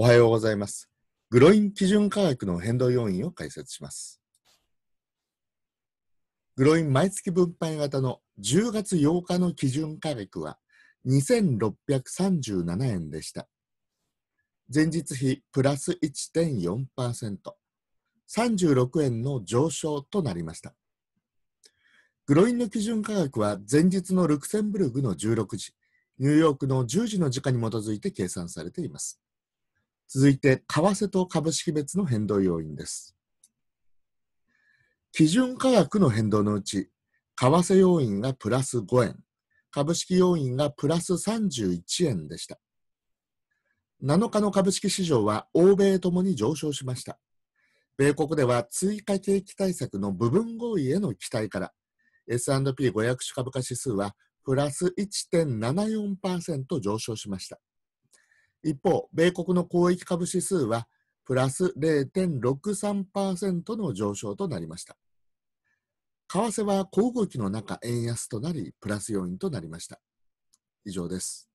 おはようございます。グロイン基準価格の変動要因を解説します。グロイン毎月分配型の10月8日の基準価格は2637円でした。前日比プラス1.4%、36円の上昇となりました。グロインの基準価格は前日のルクセンブルグの16時、ニューヨークの10時の時間に基づいて計算されています。続いて、為替と株式別の変動要因です。基準価格の変動のうち、為替要因がプラス5円、株式要因がプラス31円でした。7日の株式市場は欧米ともに上昇しました。米国では追加景気対策の部分合意への期待から S&P500 種株価指数はプラス1.74%上昇しました。一方、米国の広域株指数はプラス0.63%の上昇となりました。為替は小動きの中、円安となり、プラス要因となりました。以上です。